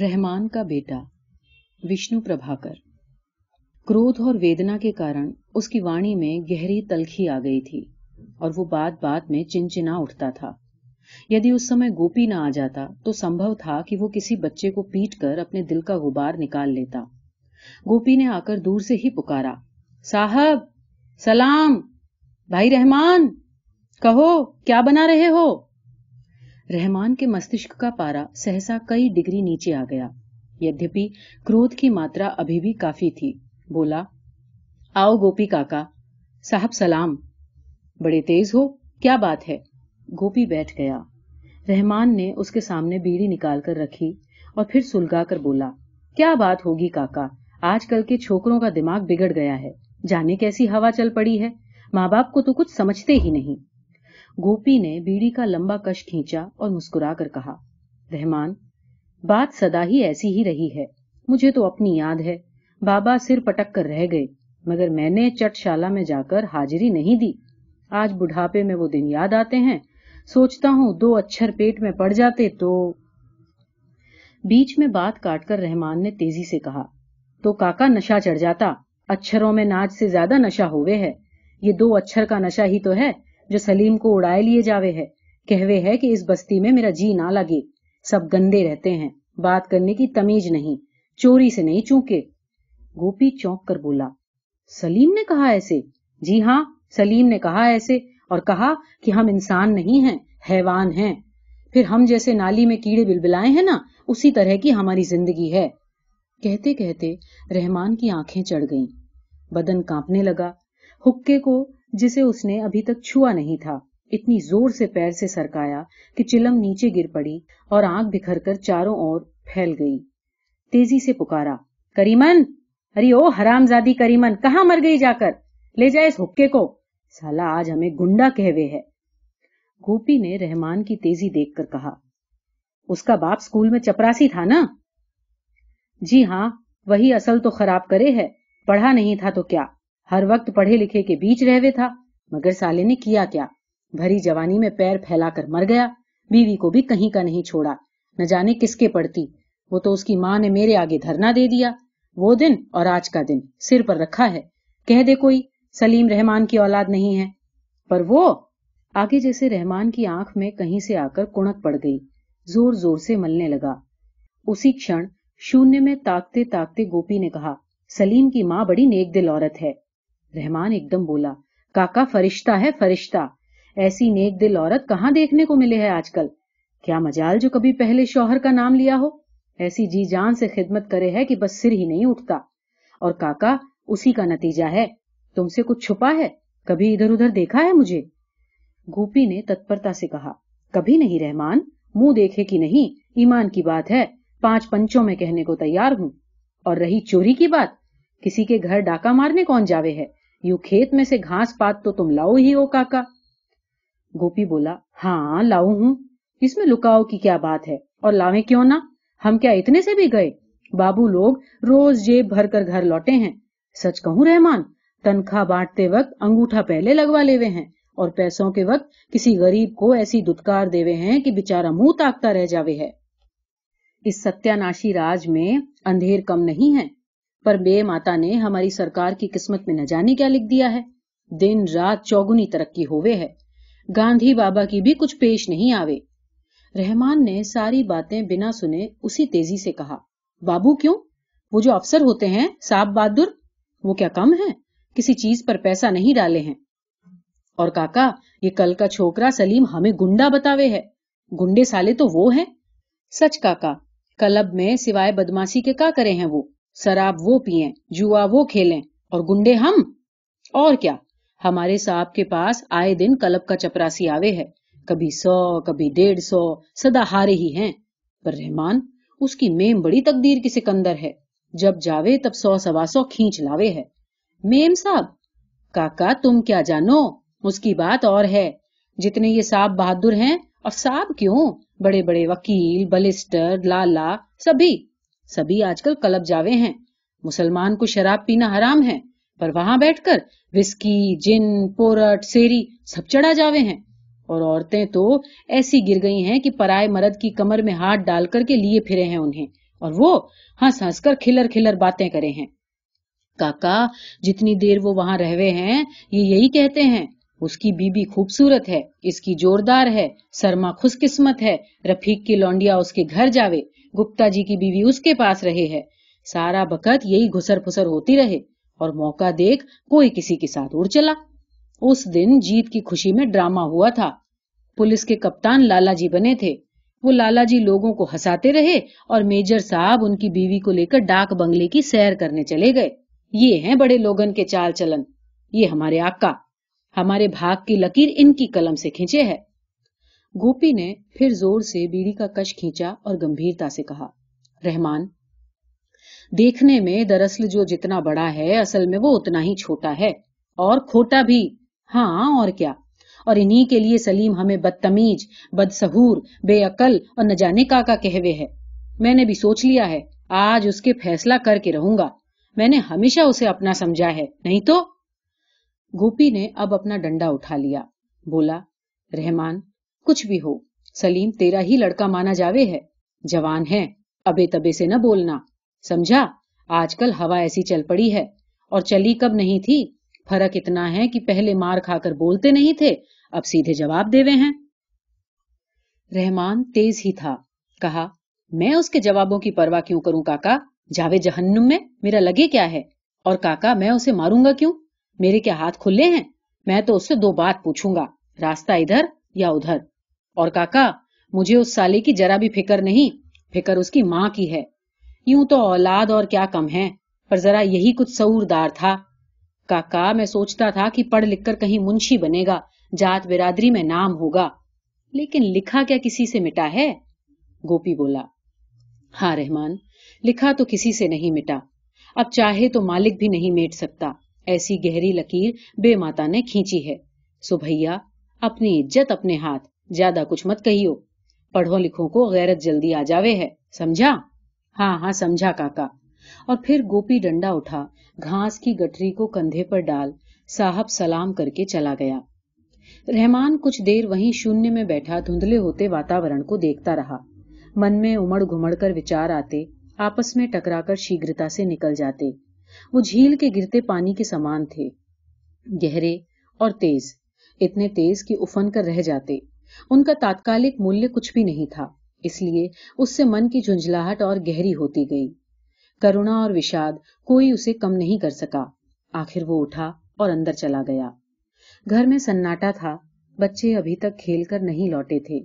रहमान का बेटा विष्णु प्रभाकर क्रोध और वेदना के कारण उसकी वाणी में गहरी तलखी आ गई थी और वो बात बात में चिंचिना उठता था यदि उस समय गोपी ना आ जाता तो संभव था कि वो किसी बच्चे को पीट कर अपने दिल का गुबार निकाल लेता गोपी ने आकर दूर से ही पुकारा साहब सलाम भाई रहमान कहो क्या बना रहे हो रहमान के मस्तिष्क का पारा सहसा कई डिग्री नीचे आ गया यद्यपि क्रोध की मात्रा अभी भी काफी थी बोला आओ गोपी काका साहब सलाम बड़े तेज हो क्या बात है गोपी बैठ गया रहमान ने उसके सामने बीड़ी निकाल कर रखी और फिर सुलगा कर बोला क्या बात होगी काका आजकल के छोकरों का दिमाग बिगड़ गया है जाने कैसी हवा चल पड़ी है माँ बाप को तो कुछ समझते ही नहीं गोपी ने बीड़ी का लंबा कश खींचा और मुस्कुरा कर कहा रहमान बात सदा ही ऐसी ही रही है मुझे तो अपनी याद है बाबा सिर पटक कर रह गए मगर मैंने चटशाला में जाकर हाजिरी नहीं दी आज बुढ़ापे में वो दिन याद आते हैं सोचता हूँ दो अक्षर पेट में पड़ जाते तो बीच में बात काटकर रहमान ने तेजी से कहा तो काका नशा चढ़ जाता अक्षरों में नाच से ज्यादा नशा होवे है ये दो अक्षर का नशा ही तो है जो सलीम को उड़ाए लिए जावे है कहवे है कि इस बस्ती में मेरा जी ना लगे सब गंदे रहते हैं बात करने की तमीज नहीं चोरी से नहीं चूके गोपी चौंक कर बोला सलीम ने कहा ऐसे जी हाँ सलीम ने कहा ऐसे और कहा कि हम इंसान नहीं हैं हैवान हैं फिर हम जैसे नाली में कीड़े बिलबिलाए हैं ना उसी तरह की हमारी जिंदगी है कहते कहते रहमान की आंखें चढ़ गईं बदन कांपने लगा हुक्के को जिसे उसने अभी तक छुआ नहीं था इतनी जोर से पैर से सरकाया कि चिलम नीचे गिर पड़ी और आग बिखर कर चारों ओर फैल गई तेजी से पुकारा करीमन अरे ओ हरामजादी करीमन कहा मर गई जाकर ले जाए इस हुक्के को साला आज हमें गुंडा कहवे है गोपी ने रहमान की तेजी देखकर कहा उसका बाप स्कूल में चपरासी था ना जी हाँ वही असल तो खराब करे है पढ़ा नहीं था तो क्या हर वक्त पढ़े लिखे के बीच रहवे था मगर साले ने किया क्या भरी जवानी में पैर फैला कर मर गया बीवी को भी कहीं का नहीं छोड़ा न जाने किसके पड़ती वो तो उसकी माँ ने मेरे आगे धरना दे दिया वो दिन और आज का दिन सिर पर रखा है कह दे कोई सलीम रहमान की औलाद नहीं है पर वो आगे जैसे रहमान की आंख में कहीं से आकर कुणक पड़ गई जोर जोर से मलने लगा उसी क्षण शून्य में ताकते ताकते गोपी ने कहा सलीम की माँ बड़ी नेक दिल औरत है रहमान एकदम बोला काका फरिश्ता है फरिश्ता ऐसी नेक दिल औरत कहाँ देखने को मिले है आजकल क्या मजाल जो कभी पहले शोहर का नाम लिया हो ऐसी जी जान से खिदमत करे है कि बस सिर ही नहीं उठता और काका उसी का नतीजा है तुमसे कुछ छुपा है कभी इधर उधर देखा है मुझे गोपी ने तत्परता से कहा कभी नहीं रहमान मुंह देखे कि नहीं ईमान की बात है पांच पंचों में कहने को तैयार हूँ और रही चोरी की बात किसी के घर डाका मारने कौन जावे है यू खेत में से घास पात तो तुम लाओ ही हो काका गोपी बोला हाँ लाऊ हूं इसमें लुकाओ की क्या बात है और लावे क्यों ना हम क्या इतने से भी गए बाबू लोग रोज जेब भर कर घर लौटे हैं सच कहूं रहमान तनखा बांटते वक्त अंगूठा पहले लगवा लेवे हैं और पैसों के वक्त किसी गरीब को ऐसी दुत्कार देवे हैं कि बेचारा मुंह ताकता रह जावे है इस सत्यानाशी राज में अंधेर कम नहीं है पर बे माता ने हमारी सरकार की किस्मत में न जाने क्या लिख दिया है दिन रात चौगुनी तरक्की होवे है गांधी बाबा की भी कुछ पेश नहीं आवे रहमान ने सारी बातें बिना सुने उसी तेजी से कहा बाबू क्यों वो जो अफसर होते हैं साहब बहादुर वो क्या कम है किसी चीज पर पैसा नहीं डाले हैं और काका ये कल का छोकरा सलीम हमें गुंडा बतावे है गुंडे साले तो वो है सच काका कलब में सिवाय बदमाशी के का करे हैं वो शराब वो पिए जुआ वो खेलें और गुंडे हम और क्या हमारे साहब के पास आए दिन कलब का चपरासी आवे है कभी सौ कभी डेढ़ सौ सदा हारे ही हैं पर रहमान उसकी मेम बड़ी तकदीर की सिकंदर है जब जावे तब सौ सवा सौ खींच लावे है मेम साहब काका तुम क्या जानो उसकी बात और है जितने ये साहब बहादुर हैं और साहब क्यों बड़े बड़े वकील बलिस्टर लाला सभी सभी आजकल कलब जावे हैं मुसलमान को शराब पीना हराम है पर वहां बैठकर विस्की जिन पोरट सेरी सब चढ़ा जावे हैं और औरतें तो ऐसी गिर गई हैं कि पराए मर्द की कमर में हाथ डाल करके लिए फिरे हैं उन्हें और वो हंस हंस कर खिलर खिलर बातें करे हैं काका जितनी देर वो वहां रहे हैं ये यही कहते हैं उसकी बीबी खूबसूरत है इसकी जोरदार है सरमा खुशकिस्मत है रफीक की लौंडिया उसके घर जावे गुप्ता जी की बीवी उसके पास रहे है सारा बकत यही घुसर फुसर होती रहे और मौका देख कोई किसी के साथ उड़ चला उस दिन जीत की खुशी में ड्रामा हुआ था पुलिस के कप्तान लाला जी बने थे वो लाला जी लोगों को हंसाते रहे और मेजर साहब उनकी बीवी को लेकर डाक बंगले की सैर करने चले गए ये हैं बड़े लोगन के चाल चलन ये हमारे आका हमारे भाग की लकीर इनकी कलम से खींचे है गोपी ने फिर जोर से बीड़ी का कश खींचा और गंभीरता से कहा रहमान देखने में दरअसल जो जितना बड़ा है असल में वो उतना ही छोटा है और खोटा भी हाँ और क्या और इन्हीं के लिए सलीम हमें बदतमीज बदसहूर बेअकल और न जाने का का कहवे है मैंने भी सोच लिया है आज उसके फैसला करके रहूंगा मैंने हमेशा उसे अपना समझा है नहीं तो गोपी ने अब अपना डंडा उठा लिया बोला रहमान कुछ भी हो सलीम तेरा ही लड़का माना जावे है जवान है अबे तबे से न बोलना समझा आजकल हवा ऐसी चल पड़ी है और चली कब नहीं थी फर्क इतना है कि पहले मार खाकर बोलते नहीं थे अब सीधे जवाब देवे हैं रहमान तेज ही था कहा मैं उसके जवाबों की परवाह क्यों करूं काका जावे जहन्नुम में मेरा लगे क्या है और काका मैं उसे मारूंगा क्यों मेरे क्या हाथ खुले हैं मैं तो उससे दो बात पूछूंगा रास्ता इधर या उधर और काका मुझे उस साले की जरा भी फिक्र नहीं फिक्र उसकी माँ की है यूं तो औलाद और क्या कम है पर जरा यही कुछ सऊरदार था काका मैं सोचता था कि पढ़ लिख कर कहीं मुंशी बनेगा जात बिरादरी में नाम होगा लेकिन लिखा क्या किसी से मिटा है गोपी बोला हाँ रहमान लिखा तो किसी से नहीं मिटा अब चाहे तो मालिक भी नहीं मेट सकता ऐसी गहरी लकीर बेमाता ने खींची है सो भैया अपनी इज्जत अपने हाथ ज्यादा कुछ मत कहियो पढ़ो लिखो को गैरत जल्दी आ जावे है समझा हाँ हाँ समझा काका और फिर गोपी डंडा उठा घास की गठरी को कंधे पर डाल साहब सलाम करके चला गया रहमान कुछ देर वहीं शून्य में बैठा धुंधले होते वातावरण को देखता रहा मन में उमड़ घुमड़ कर विचार आते आपस में टकराकर शीघ्रता से निकल जाते वो झील के गिरते पानी के समान थे गहरे और तेज इतने तेज कि उफन कर रह जाते उनका तात्कालिक मूल्य कुछ भी नहीं था इसलिए उससे मन की झुंझलाहट और गहरी होती गई करुणा और विषाद कोई उसे कम नहीं कर सका आखिर वो उठा और अंदर चला गया घर में सन्नाटा था बच्चे अभी तक खेल कर नहीं लौटे थे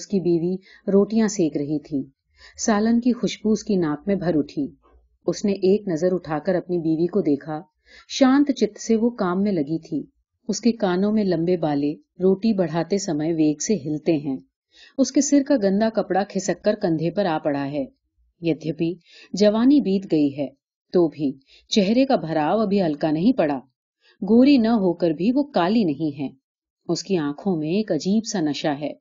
उसकी बीवी रोटियां सेक रही थी सालन की खुशबू उसकी नाक में भर उठी उसने एक नजर उठाकर अपनी बीवी को देखा शांत चित्त से वो काम में लगी थी उसके कानों में लंबे बाले रोटी बढ़ाते समय वेग से हिलते हैं उसके सिर का गंदा कपड़ा खिसक कर कंधे पर आ पड़ा है यद्यपि जवानी बीत गई है तो भी चेहरे का भराव अभी हल्का नहीं पड़ा गोरी न होकर भी वो काली नहीं है उसकी आंखों में एक अजीब सा नशा है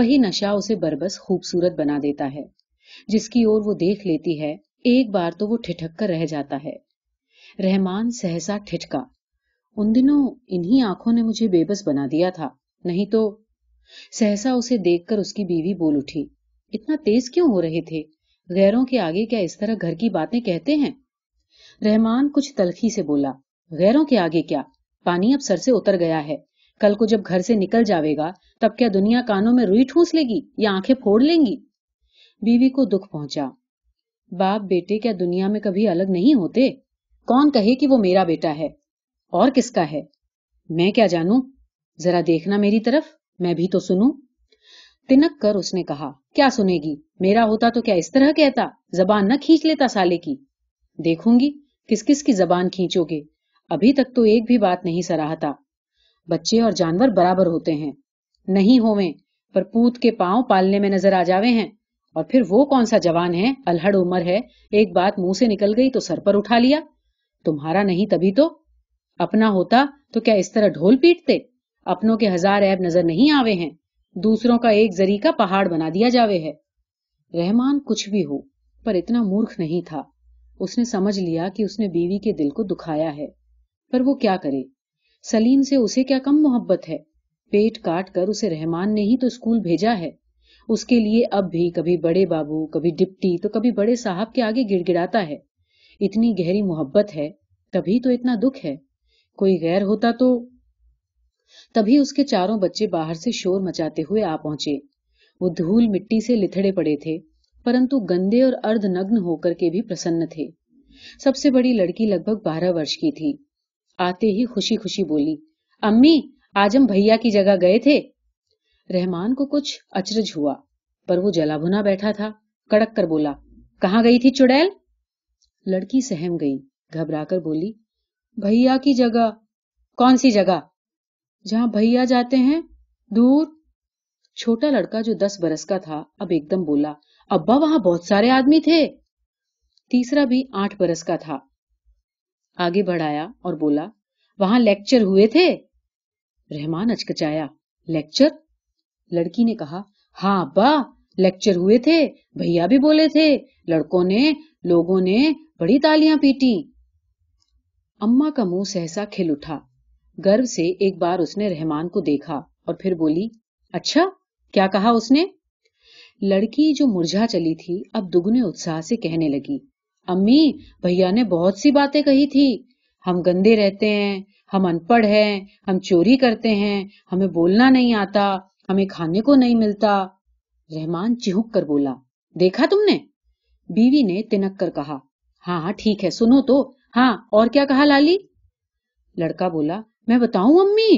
वही नशा उसे बरबस खूबसूरत बना देता है जिसकी ओर वो देख लेती है एक बार तो वो ठिठक कर रह जाता है रहमान सहसा ठिठका उन दिनों इन्हीं आंखों ने मुझे बेबस बना दिया था नहीं तो सहसा उसे देखकर उसकी बीवी बोल उठी इतना तेज क्यों हो रहे थे गैरों के आगे क्या इस तरह घर की बातें कहते हैं रहमान कुछ तलखी से बोला गैरों के आगे क्या पानी अब सर से उतर गया है कल को जब घर से निकल जाएगा तब क्या दुनिया कानों में रुई ठूस लेगी या आंखें फोड़ लेंगी बीवी को दुख पहुंचा बाप बेटे क्या दुनिया में कभी अलग नहीं होते कौन कहे कि वो मेरा बेटा है और किसका है मैं क्या जानू जरा देखना मेरी तरफ मैं भी तो सुनू तिनक कर उसने कहा क्या सुनेगी मेरा होता तो क्या इस तरह कहता जबान न खींच लेता साले की देखूंगी किस किस की जबान खींचोगे अभी तक तो एक भी बात नहीं सराहता बच्चे और जानवर बराबर होते हैं नहीं होवे पर पूत के पाव पालने में नजर आ जावे हैं और फिर वो कौन सा जवान है अलहड़ उमर है एक बात मुंह से निकल गई तो सर पर उठा लिया तुम्हारा नहीं तभी तो अपना होता तो क्या इस तरह ढोल पीटते अपनों के हजार ऐब नजर नहीं आवे हैं दूसरों का एक जरी का पहाड़ बना दिया जावे है रहमान कुछ भी हो पर इतना मूर्ख नहीं था उसने समझ लिया कि उसने बीवी के दिल को दुखाया है पर वो क्या करे सलीम से उसे क्या कम मोहब्बत है पेट काट कर उसे रहमान ने ही तो स्कूल भेजा है उसके लिए अब भी कभी बड़े बाबू कभी डिप्टी तो कभी बड़े साहब के आगे गिड़गिड़ाता है इतनी गहरी मोहब्बत है तभी तो इतना दुख है कोई गैर होता तो तभी उसके चारों बच्चे बाहर से शोर मचाते हुए आ पहुंचे वो धूल मिट्टी से लिथड़े पड़े थे परंतु गंदे और अर्ध नग्न होकर के भी प्रसन्न थे सबसे बड़ी लड़की लगभग बारह वर्ष की थी आते ही खुशी खुशी बोली अम्मी आज हम भैया की जगह गए थे रहमान को कुछ अचरज हुआ पर वो जलाभुना बैठा था कड़क कर बोला कहा गई थी चुड़ैल लड़की सहम गई घबराकर बोली भैया की जगह कौन सी जगह जहां भैया जाते हैं दूर छोटा लड़का जो दस बरस का था अब एकदम बोला अब्बा वहां बहुत सारे आदमी थे तीसरा भी आठ बरस का था आगे बढ़ाया और बोला वहां लेक्चर हुए थे रहमान अचकचाया लेक्चर लड़की ने कहा हाँ अब्बा लेक्चर हुए थे भैया भी बोले थे लड़कों ने लोगों ने बड़ी तालियां पीटी अम्मा का मुंह सहसा खिल उठा गर्व से एक बार उसने रहमान को देखा और फिर बोली अच्छा क्या कहा उसने लड़की जो मुरझा चली थी अब दुगने उत्साह से कहने लगी अम्मी भैया ने बहुत सी बातें कही थी हम गंदे रहते हैं हम अनपढ़ हैं हम चोरी करते हैं हमें बोलना नहीं आता हमें खाने को नहीं मिलता रहमान चिहुक कर बोला देखा तुमने बीवी ने तिनक कर कहा हाँ हाँ ठीक है सुनो तो हाँ और क्या कहा लाली लड़का बोला मैं बताऊ अम्मी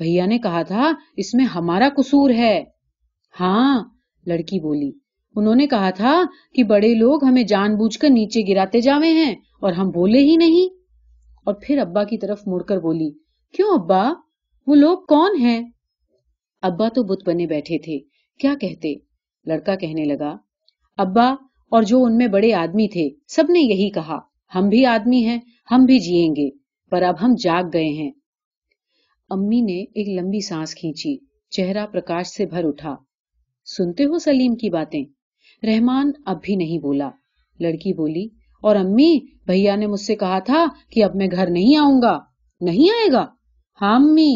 भैया ने कहा था इसमें हमारा कसूर है हाँ लड़की बोली उन्होंने कहा था कि बड़े लोग हमें जानबूझकर नीचे गिराते जावे हैं और हम बोले ही नहीं और फिर अब्बा की तरफ मुड़कर बोली क्यों अब्बा वो लोग कौन हैं अब्बा तो बुत बने बैठे थे क्या कहते लड़का कहने लगा अब्बा और जो उनमें बड़े आदमी थे सबने यही कहा हम भी आदमी हैं हम भी जिएंगे पर अब हम जाग गए हैं अम्मी ने एक लंबी सांस खींची चेहरा प्रकाश से भर उठा सुनते हो सलीम की बातें रहमान अब भी नहीं बोला लड़की बोली और अम्मी भैया ने मुझसे कहा था कि अब मैं घर नहीं आऊंगा नहीं आएगा हाँ अम्मी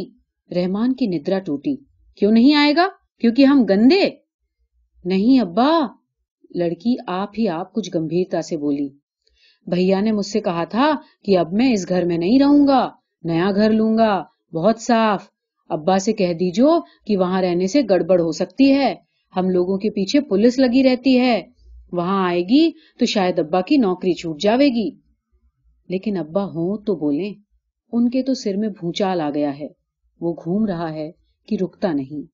रहमान की निद्रा टूटी क्यों नहीं आएगा क्योंकि हम गंदे नहीं अब्बा लड़की आप ही आप कुछ गंभीरता से बोली भैया ने मुझसे कहा था कि अब मैं इस घर में नहीं रहूंगा नया घर लूंगा बहुत साफ अब्बा से कह दीजो कि वहां रहने से गड़बड़ हो सकती है हम लोगों के पीछे पुलिस लगी रहती है वहां आएगी तो शायद अब्बा की नौकरी छूट जाएगी लेकिन अब्बा हो तो बोले उनके तो सिर में भूचाल आ गया है वो घूम रहा है कि रुकता नहीं